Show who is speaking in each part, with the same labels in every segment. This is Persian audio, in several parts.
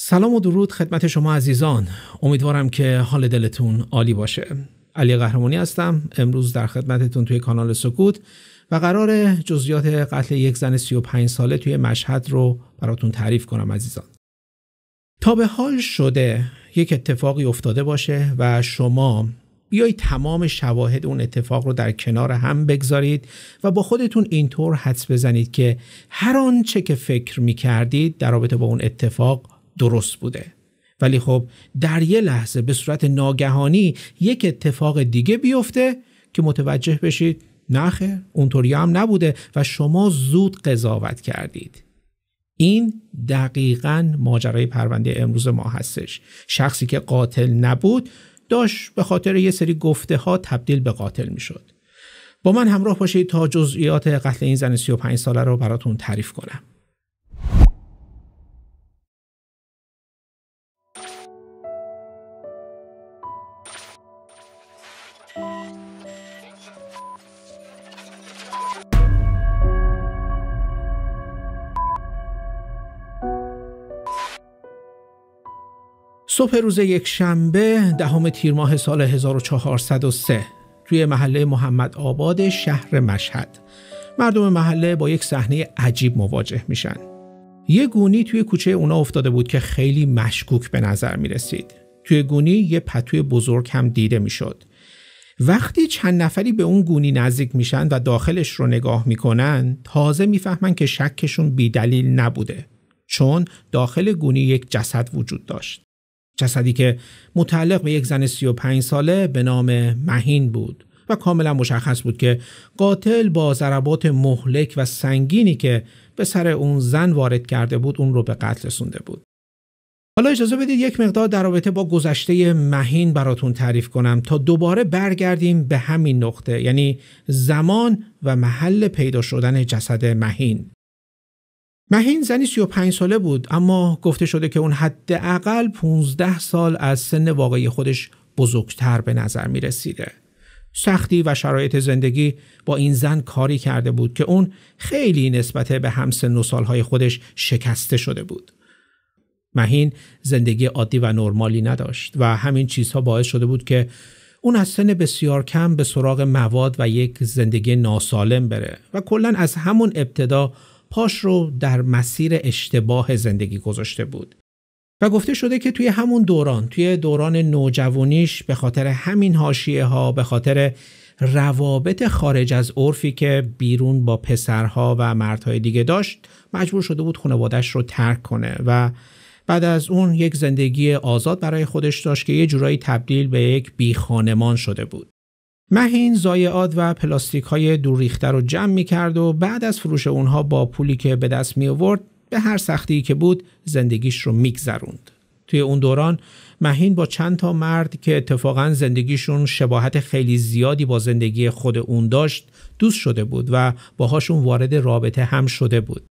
Speaker 1: سلام و درود خدمت شما عزیزان امیدوارم که حال دلتون عالی باشه علی قهرمانی هستم امروز در خدمتتون توی کانال سکوت و قرار جزئیات قتل یک زن 35 ساله توی مشهد رو براتون تعریف کنم عزیزان تا به حال شده یک اتفاقی افتاده باشه و شما بیایید تمام شواهد اون اتفاق رو در کنار هم بگذارید و با خودتون اینطور حدس بزنید که هر آنچه که فکر می کردید در رابطه با اون اتفاق درست بوده ولی خب در یه لحظه به صورت ناگهانی یک اتفاق دیگه بیفته که متوجه بشید نخه اونطوری هم نبوده و شما زود قضاوت کردید این دقیقا ماجرای پرونده امروز ما هستش شخصی که قاتل نبود داشت به خاطر یه سری گفته ها تبدیل به قاتل میشد با من همراه باشید تا جزئیات قتل این زن 35 ساله رو براتون تعریف کنم صبح روز یک شنبه دهم تیر ماه سال 1403 توی محله محمد آباد شهر مشهد مردم محله با یک صحنه عجیب مواجه میشن یه گونی توی کوچه اونا افتاده بود که خیلی مشکوک به نظر می رسید. توی گونی یه پتوی بزرگ هم دیده میشد. وقتی چند نفری به اون گونی نزدیک میشن و داخلش رو نگاه میکنن تازه میفهمن که شکشون بیدلیل نبوده چون داخل گونی یک جسد وجود داشت جسدی که متعلق به یک زن 35 ساله به نام مهین بود و کاملا مشخص بود که قاتل با ضربات مهلک و سنگینی که به سر اون زن وارد کرده بود اون رو به قتل رسونده بود حالا اجازه بدید یک مقدار در رابطه با گذشته مهین براتون تعریف کنم تا دوباره برگردیم به همین نقطه یعنی زمان و محل پیدا شدن جسد مهین مهین زنی 35 ساله بود اما گفته شده که اون حداقل 15 سال از سن واقعی خودش بزرگتر به نظر می رسیده. سختی و شرایط زندگی با این زن کاری کرده بود که اون خیلی نسبت به همسن و سالهای خودش شکسته شده بود. مهین زندگی عادی و نرمالی نداشت و همین چیزها باعث شده بود که اون از سن بسیار کم به سراغ مواد و یک زندگی ناسالم بره و کلا از همون ابتدا پاش رو در مسیر اشتباه زندگی گذاشته بود و گفته شده که توی همون دوران توی دوران نوجوانیش به خاطر همین هاشیه ها به خاطر روابط خارج از عرفی که بیرون با پسرها و مردهای دیگه داشت مجبور شده بود خانوادش رو ترک کنه و بعد از اون یک زندگی آزاد برای خودش داشت که یه جورایی تبدیل به یک بیخانمان شده بود مهین زایعات و پلاستیک های دور رو جمع می کرد و بعد از فروش اونها با پولی که به دست می آورد به هر سختی که بود زندگیش رو میگذروند. توی اون دوران مهین با چند تا مرد که اتفاقا زندگیشون شباهت خیلی زیادی با زندگی خود اون داشت دوست شده بود و باهاشون وارد رابطه هم شده بود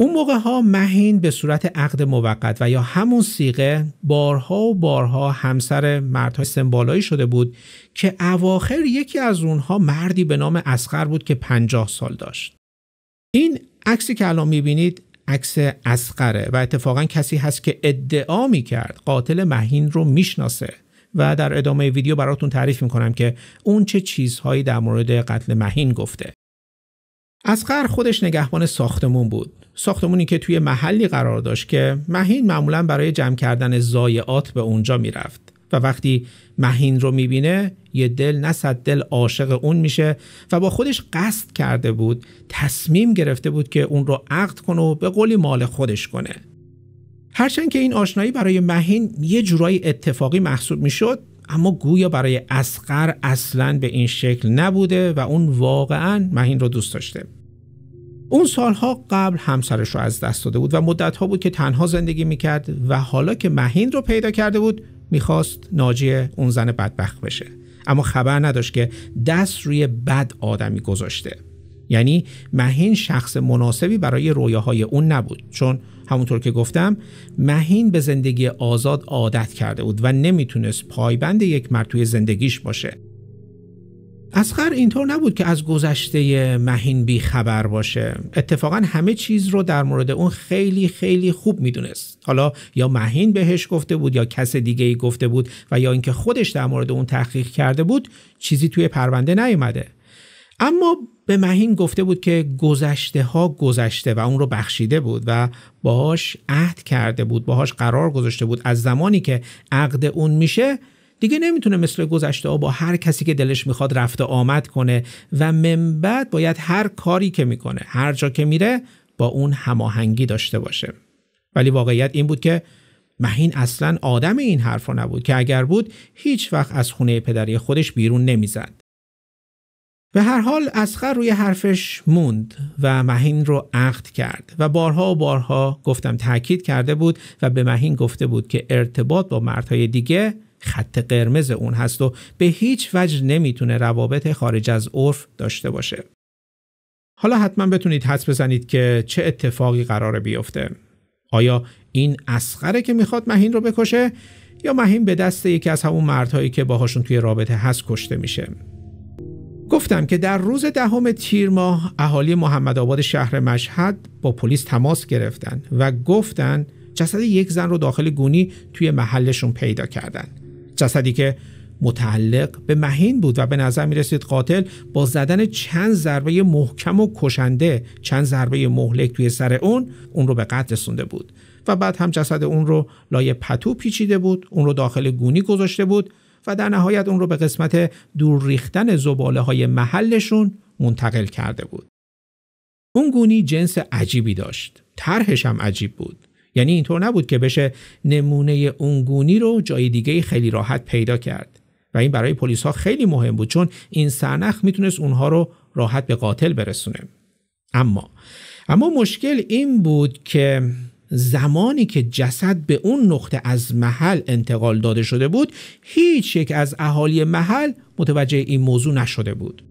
Speaker 1: اون موقع ها مهین به صورت عقد موقت و یا همون سیغه بارها و بارها همسر مردهای سمبالایی شده بود که اواخر یکی از اونها مردی به نام اسخر بود که پنجاه سال داشت. این عکسی که الان میبینید عکس اسقره و اتفاقا کسی هست که ادعا میکرد قاتل مهین رو میشناسه و در ادامه ویدیو براتون تعریف میکنم که اون چه چیزهایی در مورد قتل مهین گفته. اسقر خودش نگهبان ساختمون بود ساختمونی که توی محلی قرار داشت که مهین معمولا برای جمع کردن زایعات به اونجا میرفت و وقتی مهین رو میبینه یه دل نه صد دل عاشق اون میشه و با خودش قصد کرده بود تصمیم گرفته بود که اون رو عقد کنه و به قولی مال خودش کنه هرچند که این آشنایی برای مهین یه جورایی اتفاقی محسوب میشد اما گویا برای اسقر اصلا به این شکل نبوده و اون واقعا مهین رو دوست داشته اون سالها قبل همسرش رو از دست داده بود و مدتها بود که تنها زندگی میکرد و حالا که مهین رو پیدا کرده بود میخواست ناجی اون زن بدبخت بشه اما خبر نداشت که دست روی بد آدمی گذاشته یعنی مهین شخص مناسبی برای رویاهای اون نبود چون همونطور که گفتم مهین به زندگی آزاد عادت کرده بود و نمیتونست پایبند یک مرد توی زندگیش باشه اسخر اینطور نبود که از گذشته مهین بی خبر باشه اتفاقا همه چیز رو در مورد اون خیلی خیلی خوب میدونست حالا یا مهین بهش گفته بود یا کس دیگه ای گفته بود و یا اینکه خودش در مورد اون تحقیق کرده بود چیزی توی پرونده نیومده اما به مهین گفته بود که گذشته ها گذشته و اون رو بخشیده بود و باهاش عهد کرده بود باهاش قرار گذاشته بود از زمانی که عقد اون میشه دیگه نمیتونه مثل گذشته با هر کسی که دلش میخواد رفته آمد کنه و من بعد باید هر کاری که میکنه هر جا که میره با اون هماهنگی داشته باشه ولی واقعیت این بود که مهین اصلا آدم این حرفا نبود که اگر بود هیچ وقت از خونه پدری خودش بیرون نمیزد به هر حال اسخر روی حرفش موند و مهین رو عقد کرد و بارها و بارها گفتم تاکید کرده بود و به مهین گفته بود که ارتباط با مردهای دیگه خط قرمز اون هست و به هیچ وجه نمیتونه روابط خارج از عرف داشته باشه. حالا حتما بتونید حس بزنید که چه اتفاقی قرار بیفته. آیا این اسخره که میخواد مهین رو بکشه یا مهین به دست یکی از همون مردهایی که باهاشون توی رابطه هست کشته میشه؟ گفتم که در روز دهم تیر ماه اهالی محمد آباد شهر مشهد با پلیس تماس گرفتن و گفتن جسد یک زن رو داخل گونی توی محلشون پیدا کردند. جسدی که متعلق به مهین بود و به نظر می رسید قاتل با زدن چند ضربه محکم و کشنده چند ضربه مهلک توی سر اون اون رو به قتل رسونده بود و بعد هم جسد اون رو لای پتو پیچیده بود اون رو داخل گونی گذاشته بود و در نهایت اون رو به قسمت دور ریختن زباله های محلشون منتقل کرده بود اون گونی جنس عجیبی داشت طرحش هم عجیب بود یعنی اینطور نبود که بشه نمونه اونگونی رو جای دیگه خیلی راحت پیدا کرد و این برای پلیس ها خیلی مهم بود چون این سرنخ میتونست اونها رو راحت به قاتل برسونه اما اما مشکل این بود که زمانی که جسد به اون نقطه از محل انتقال داده شده بود هیچ یک از اهالی محل متوجه این موضوع نشده بود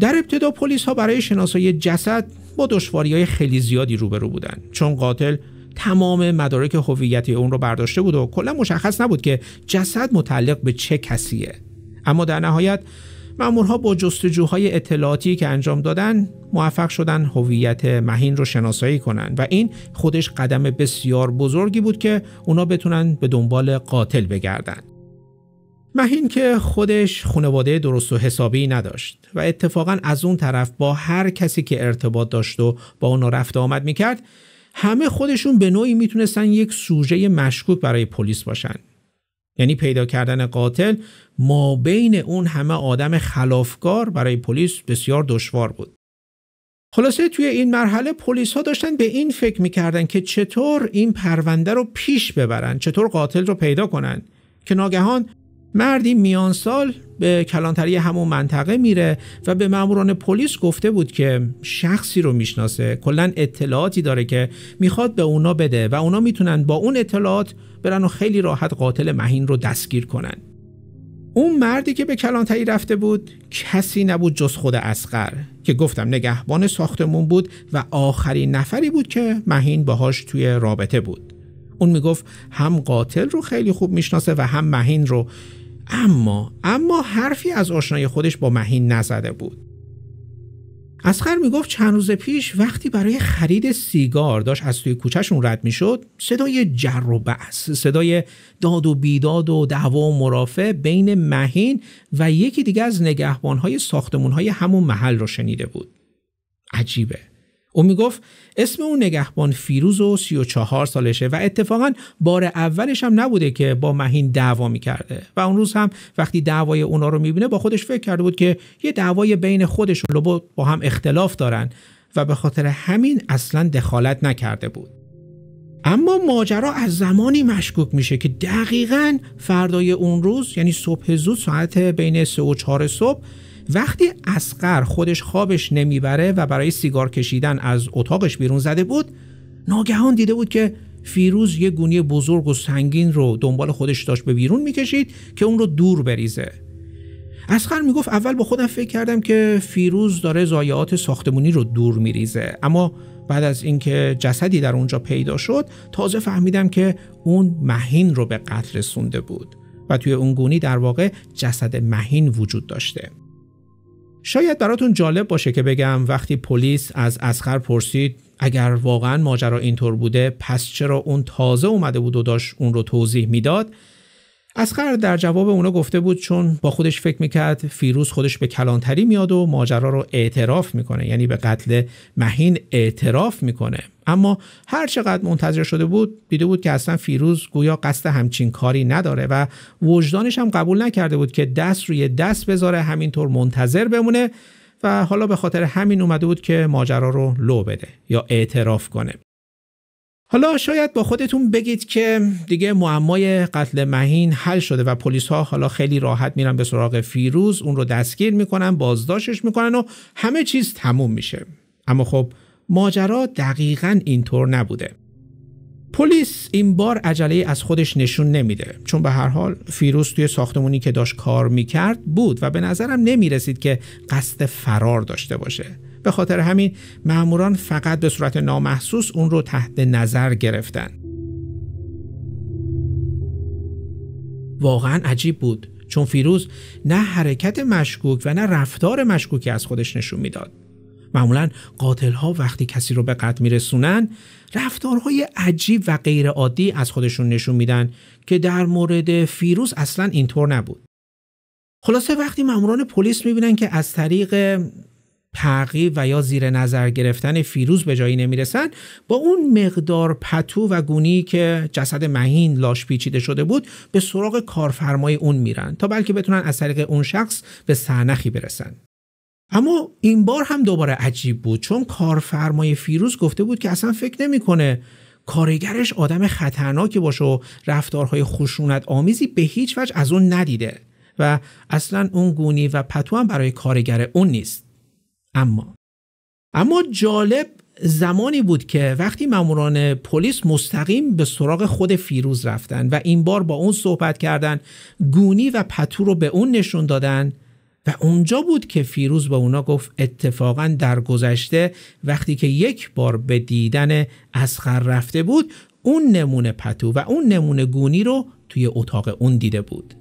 Speaker 1: در ابتدا پلیس ها برای شناسایی جسد با دشواری های خیلی زیادی روبرو بودند چون قاتل تمام مدارک هویتی اون رو برداشته بود و کلا مشخص نبود که جسد متعلق به چه کسیه اما در نهایت مامورها با جستجوهای اطلاعاتی که انجام دادن موفق شدن هویت مهین رو شناسایی کنن و این خودش قدم بسیار بزرگی بود که اونا بتونن به دنبال قاتل بگردن مهین که خودش خانواده درست و حسابی نداشت و اتفاقا از اون طرف با هر کسی که ارتباط داشت و با اونا رفت آمد میکرد همه خودشون به نوعی میتونستن یک سوژه مشکوک برای پلیس باشن یعنی پیدا کردن قاتل ما بین اون همه آدم خلافکار برای پلیس بسیار دشوار بود خلاصه توی این مرحله پلیس ها داشتن به این فکر میکردن که چطور این پرونده رو پیش ببرن چطور قاتل رو پیدا کنن که ناگهان مردی میان سال به کلانتری همون منطقه میره و به ماموران پلیس گفته بود که شخصی رو میشناسه کلا اطلاعاتی داره که میخواد به اونا بده و اونا میتونن با اون اطلاعات برن و خیلی راحت قاتل مهین رو دستگیر کنن اون مردی که به کلانتری رفته بود کسی نبود جز خود اسقر که گفتم نگهبان ساختمون بود و آخرین نفری بود که مهین باهاش توی رابطه بود اون میگفت هم قاتل رو خیلی خوب میشناسه و هم مهین رو اما اما حرفی از آشنای خودش با مهین نزده بود اسخر میگفت چند روز پیش وقتی برای خرید سیگار داشت از توی کوچهشون رد میشد صدای جر و بحث صدای داد و بیداد و دعوا و مرافع بین مهین و یکی دیگه از نگهبانهای ساختمونهای همون محل رو شنیده بود عجیبه او میگفت اسم اون نگهبان فیروز و 34 سالشه و اتفاقا بار اولش هم نبوده که با مهین دعوا میکرده و اون روز هم وقتی دعوای اونا رو میبینه با خودش فکر کرده بود که یه دعوای بین و رو با هم اختلاف دارن و به خاطر همین اصلا دخالت نکرده بود اما ماجرا از زمانی مشکوک میشه که دقیقا فردای اون روز یعنی صبح زود ساعت بین 3 و 4 صبح وقتی اسقر خودش خوابش نمیبره و برای سیگار کشیدن از اتاقش بیرون زده بود ناگهان دیده بود که فیروز یه گونی بزرگ و سنگین رو دنبال خودش داشت به بیرون میکشید که اون رو دور بریزه اسقر میگفت اول با خودم فکر کردم که فیروز داره زایعات ساختمونی رو دور میریزه اما بعد از اینکه جسدی در اونجا پیدا شد تازه فهمیدم که اون مهین رو به قتل رسونده بود و توی اون گونی در واقع جسد مهین وجود داشته شاید براتون جالب باشه که بگم وقتی پلیس از اسخر پرسید اگر واقعا ماجرا اینطور بوده پس چرا اون تازه اومده بود و داشت اون رو توضیح میداد اسخر در جواب اونا گفته بود چون با خودش فکر میکرد فیروز خودش به کلانتری میاد و ماجرا رو اعتراف میکنه یعنی به قتل مهین اعتراف میکنه اما هر چقدر منتظر شده بود دیده بود که اصلا فیروز گویا قصد همچین کاری نداره و وجدانش هم قبول نکرده بود که دست روی دست بذاره همینطور منتظر بمونه و حالا به خاطر همین اومده بود که ماجرا رو لو بده یا اعتراف کنه حالا شاید با خودتون بگید که دیگه معمای قتل مهین حل شده و پلیس ها حالا خیلی راحت میرن به سراغ فیروز اون رو دستگیر میکنن بازداشتش میکنن و همه چیز تموم میشه اما خب ماجرا دقیقا اینطور نبوده پلیس این بار عجله از خودش نشون نمیده چون به هر حال فیروز توی ساختمونی که داشت کار میکرد بود و به نظرم نمیرسید که قصد فرار داشته باشه به خاطر همین ماموران فقط به صورت نامحسوس اون رو تحت نظر گرفتن واقعا عجیب بود چون فیروز نه حرکت مشکوک و نه رفتار مشکوکی از خودش نشون میداد معمولا قاتل ها وقتی کسی رو به قتل میرسونن رفتارهای عجیب و غیر عادی از خودشون نشون میدن که در مورد فیروز اصلا اینطور نبود خلاصه وقتی ماموران پلیس بینن که از طریق تعقیب و یا زیر نظر گرفتن فیروز به جایی نمیرسن با اون مقدار پتو و گونی که جسد مهین لاش پیچیده شده بود به سراغ کارفرمای اون میرن تا بلکه بتونن از طریق اون شخص به سرنخی برسن اما این بار هم دوباره عجیب بود چون کارفرمای فیروز گفته بود که اصلا فکر نمیکنه کارگرش آدم خطرناکی باشه و رفتارهای خشونت آمیزی به هیچ وجه از اون ندیده و اصلا اون گونی و پتو هم برای کارگر اون نیست اما اما جالب زمانی بود که وقتی ماموران پلیس مستقیم به سراغ خود فیروز رفتن و این بار با اون صحبت کردن گونی و پتو رو به اون نشون دادن و اونجا بود که فیروز به اونا گفت اتفاقا در گذشته وقتی که یک بار به دیدن اسخر رفته بود اون نمونه پتو و اون نمونه گونی رو توی اتاق اون دیده بود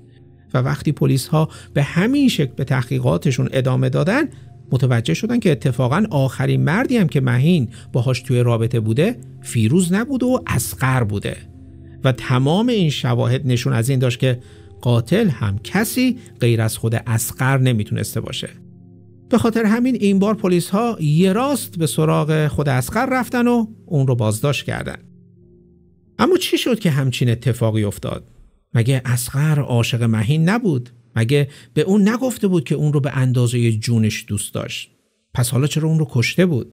Speaker 1: و وقتی پلیس ها به همین شکل به تحقیقاتشون ادامه دادن متوجه شدن که اتفاقا آخرین مردی هم که مهین باهاش توی رابطه بوده فیروز نبود و اسقر بوده و تمام این شواهد نشون از این داشت که قاتل هم کسی غیر از خود اسقر نمیتونسته باشه به خاطر همین این بار پلیس ها یه راست به سراغ خود اسقر رفتن و اون رو بازداشت کردن اما چی شد که همچین اتفاقی افتاد مگه اسقر عاشق مهین نبود مگه به اون نگفته بود که اون رو به اندازه جونش دوست داشت پس حالا چرا اون رو کشته بود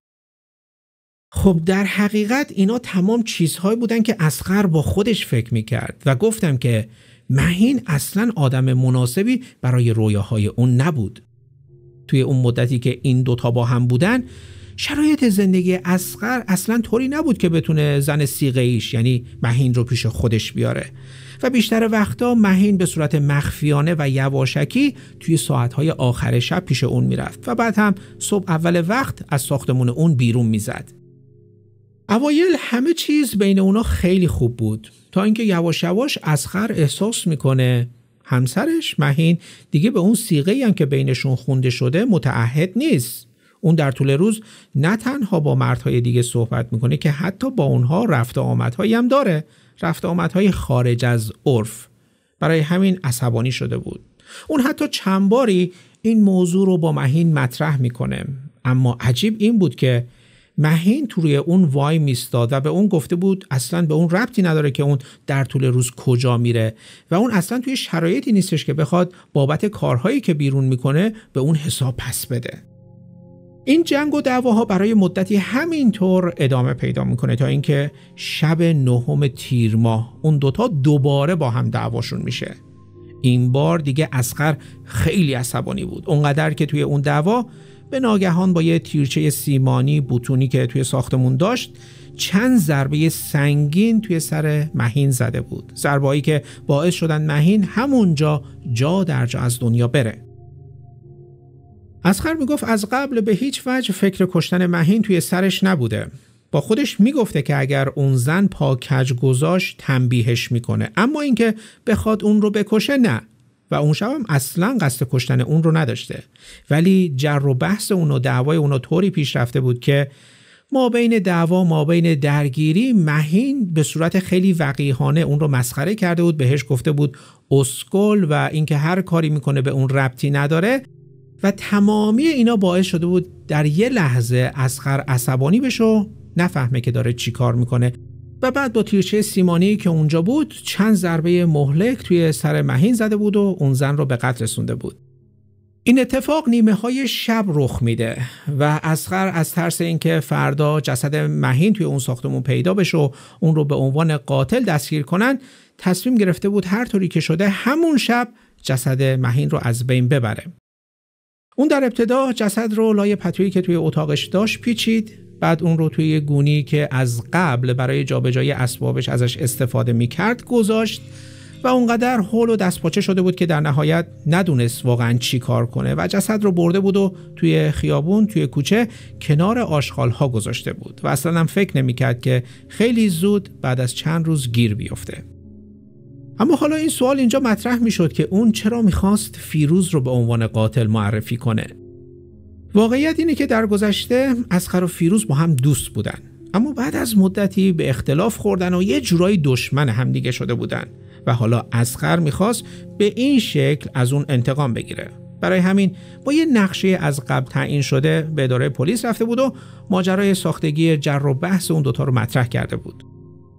Speaker 1: خب در حقیقت اینا تمام چیزهایی بودن که اسخر با خودش فکر میکرد و گفتم که مهین اصلا آدم مناسبی برای رویاهای اون نبود توی اون مدتی که این دوتا با هم بودن شرایط زندگی اسقر اصلا طوری نبود که بتونه زن سیغه ایش یعنی مهین رو پیش خودش بیاره و بیشتر وقتا مهین به صورت مخفیانه و یواشکی توی ساعتهای آخر شب پیش اون میرفت و بعد هم صبح اول وقت از ساختمون اون بیرون میزد اوایل همه چیز بین اونا خیلی خوب بود تا اینکه یواش یواش خر احساس میکنه همسرش مهین دیگه به اون سیغه هم که بینشون خونده شده متعهد نیست اون در طول روز نه تنها با مردهای دیگه صحبت میکنه که حتی با اونها رفت و آمدهایی هم داره رفت و آمدهای خارج از عرف برای همین عصبانی شده بود اون حتی چند باری این موضوع رو با مهین مطرح میکنه اما عجیب این بود که مهین تو روی اون وای میستاد و به اون گفته بود اصلا به اون ربطی نداره که اون در طول روز کجا میره و اون اصلا توی شرایطی نیستش که بخواد بابت کارهایی که بیرون میکنه به اون حساب پس بده این جنگ و دعواها برای مدتی همینطور ادامه پیدا میکنه تا اینکه شب نهم تیر ماه اون دوتا دوباره با هم دعواشون میشه این بار دیگه اسخر خیلی عصبانی بود اونقدر که توی اون دعوا به ناگهان با یه تیرچه سیمانی بوتونی که توی ساختمون داشت چند ضربه سنگین توی سر مهین زده بود ضربه‌ای که باعث شدن مهین همونجا جا در جا از دنیا بره اسخر میگفت از قبل به هیچ وجه فکر کشتن مهین توی سرش نبوده با خودش میگفته که اگر اون زن پا کج گذاشت تنبیهش میکنه اما اینکه بخواد اون رو بکشه نه و اون شبم اصلا قصد کشتن اون رو نداشته ولی جر و بحث اون و دعوای اون طوری پیش رفته بود که ما بین دعوا ما بین درگیری مهین به صورت خیلی وقیحانه اون رو مسخره کرده بود بهش گفته بود اسکل و اینکه هر کاری میکنه به اون ربطی نداره و تمامی اینا باعث شده بود در یه لحظه اسخر عصبانی بشه و نفهمه که داره چی کار میکنه و بعد با تیرچه سیمانی که اونجا بود چند ضربه مهلک توی سر مهین زده بود و اون زن رو به قتل رسونده بود این اتفاق نیمه های شب رخ میده و اسخر از ترس اینکه فردا جسد مهین توی اون ساختمون پیدا بشه و اون رو به عنوان قاتل دستگیر کنن تصمیم گرفته بود هر طوری که شده همون شب جسد مهین رو از بین ببره اون در ابتدا جسد رو لای پتویی که توی اتاقش داشت پیچید بعد اون رو توی گونی که از قبل برای جابجایی اسبابش ازش استفاده میکرد گذاشت و اونقدر هول و دستپاچه شده بود که در نهایت ندونست واقعا چی کار کنه و جسد رو برده بود و توی خیابون توی کوچه کنار آشخال ها گذاشته بود و اصلا هم فکر نمیکرد که خیلی زود بعد از چند روز گیر بیفته اما حالا این سوال اینجا مطرح می شد که اون چرا میخواست فیروز رو به عنوان قاتل معرفی کنه واقعیت اینه که در گذشته اسخر و فیروز با هم دوست بودن اما بعد از مدتی به اختلاف خوردن و یه جورایی دشمن همدیگه شده بودن و حالا اسخر میخواست به این شکل از اون انتقام بگیره برای همین با یه نقشه از قبل تعیین شده به اداره پلیس رفته بود و ماجرای ساختگی جر و بحث اون دوتا رو مطرح کرده بود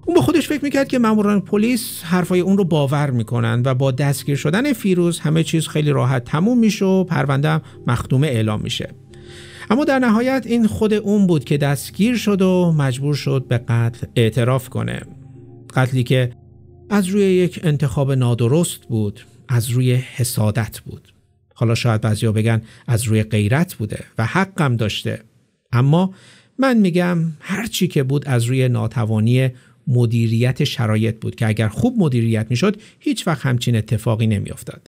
Speaker 1: اون با خودش فکر میکرد که ماموران پلیس حرفای اون رو باور میکنن و با دستگیر شدن فیروز همه چیز خیلی راحت تموم میشه و پرونده مخدومه اعلام میشه اما در نهایت این خود اون بود که دستگیر شد و مجبور شد به قتل اعتراف کنه قتلی که از روی یک انتخاب نادرست بود از روی حسادت بود حالا شاید بعضیا بگن از روی غیرت بوده و حقم داشته اما من میگم هر چی که بود از روی ناتوانی مدیریت شرایط بود که اگر خوب مدیریت میشد هیچ وقت همچین اتفاقی نمیافتاد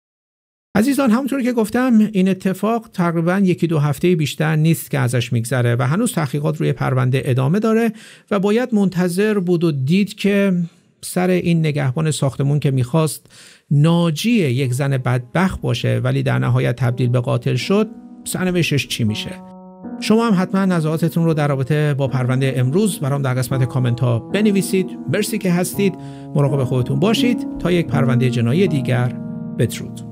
Speaker 1: عزیزان همونطور که گفتم این اتفاق تقریبا یکی دو هفته بیشتر نیست که ازش میگذره و هنوز تحقیقات روی پرونده ادامه داره و باید منتظر بود و دید که سر این نگهبان ساختمون که میخواست ناجی یک زن بدبخت باشه ولی در نهایت تبدیل به قاتل شد سرنوشتش چی میشه شما هم حتما نظراتتون رو در رابطه با پرونده امروز برام در قسمت کامنت ها بنویسید مرسی که هستید مراقب خودتون باشید تا یک پرونده جنایی دیگر بترود.